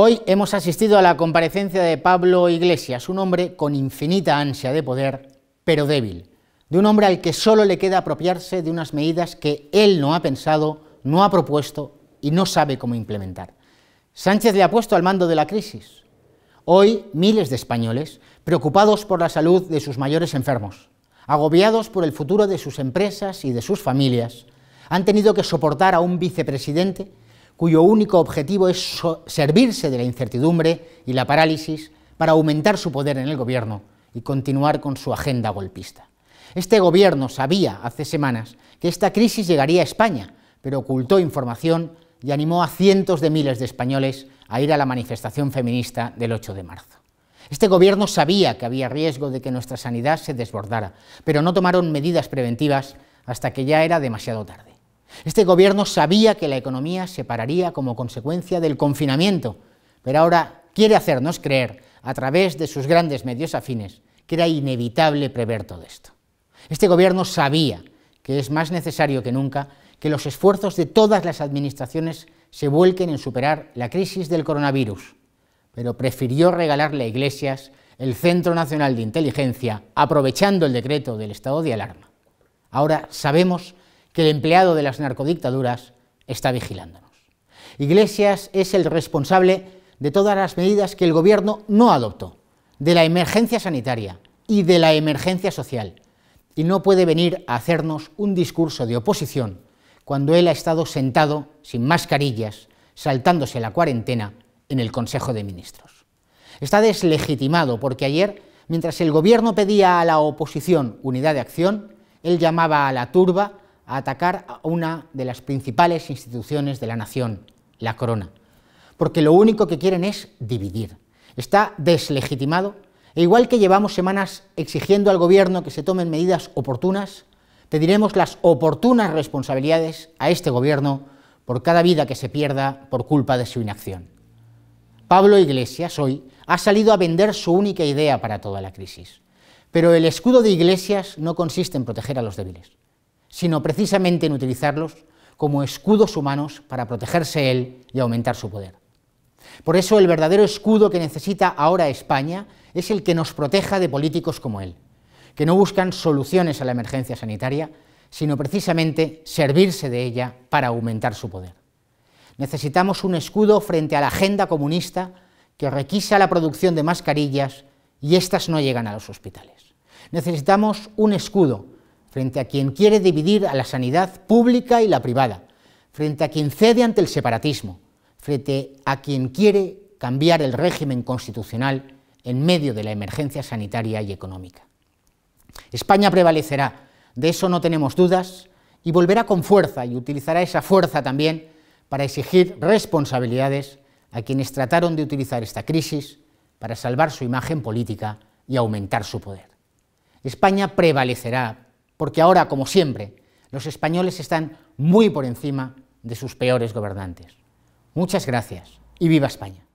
Hoy hemos asistido a la comparecencia de Pablo Iglesias, un hombre con infinita ansia de poder, pero débil, de un hombre al que solo le queda apropiarse de unas medidas que él no ha pensado, no ha propuesto y no sabe cómo implementar. Sánchez le ha puesto al mando de la crisis. Hoy miles de españoles, preocupados por la salud de sus mayores enfermos, agobiados por el futuro de sus empresas y de sus familias, han tenido que soportar a un vicepresidente cuyo único objetivo es servirse de la incertidumbre y la parálisis para aumentar su poder en el gobierno y continuar con su agenda golpista. Este gobierno sabía hace semanas que esta crisis llegaría a España, pero ocultó información y animó a cientos de miles de españoles a ir a la manifestación feminista del 8 de marzo. Este gobierno sabía que había riesgo de que nuestra sanidad se desbordara, pero no tomaron medidas preventivas hasta que ya era demasiado tarde. Este gobierno sabía que la economía se pararía como consecuencia del confinamiento, pero ahora quiere hacernos creer, a través de sus grandes medios afines, que era inevitable prever todo esto. Este gobierno sabía que es más necesario que nunca que los esfuerzos de todas las administraciones se vuelquen en superar la crisis del coronavirus, pero prefirió regalarle a Iglesias el Centro Nacional de Inteligencia, aprovechando el decreto del estado de alarma. Ahora sabemos que el empleado de las narcodictaduras está vigilándonos. Iglesias es el responsable de todas las medidas que el gobierno no adoptó, de la emergencia sanitaria y de la emergencia social, y no puede venir a hacernos un discurso de oposición cuando él ha estado sentado sin mascarillas, saltándose la cuarentena en el Consejo de Ministros. Está deslegitimado porque ayer, mientras el gobierno pedía a la oposición unidad de acción, él llamaba a la turba a atacar a una de las principales instituciones de la nación, la corona, porque lo único que quieren es dividir. Está deslegitimado, e igual que llevamos semanas exigiendo al gobierno que se tomen medidas oportunas, pediremos las oportunas responsabilidades a este gobierno por cada vida que se pierda por culpa de su inacción. Pablo Iglesias hoy ha salido a vender su única idea para toda la crisis, pero el escudo de Iglesias no consiste en proteger a los débiles sino precisamente en utilizarlos como escudos humanos para protegerse él y aumentar su poder. Por eso el verdadero escudo que necesita ahora España es el que nos proteja de políticos como él, que no buscan soluciones a la emergencia sanitaria, sino precisamente servirse de ella para aumentar su poder. Necesitamos un escudo frente a la agenda comunista que requisa la producción de mascarillas y éstas no llegan a los hospitales. Necesitamos un escudo frente a quien quiere dividir a la sanidad pública y la privada, frente a quien cede ante el separatismo, frente a quien quiere cambiar el régimen constitucional en medio de la emergencia sanitaria y económica. España prevalecerá, de eso no tenemos dudas, y volverá con fuerza y utilizará esa fuerza también para exigir responsabilidades a quienes trataron de utilizar esta crisis para salvar su imagen política y aumentar su poder. España prevalecerá porque ahora, como siempre, los españoles están muy por encima de sus peores gobernantes. Muchas gracias y viva España.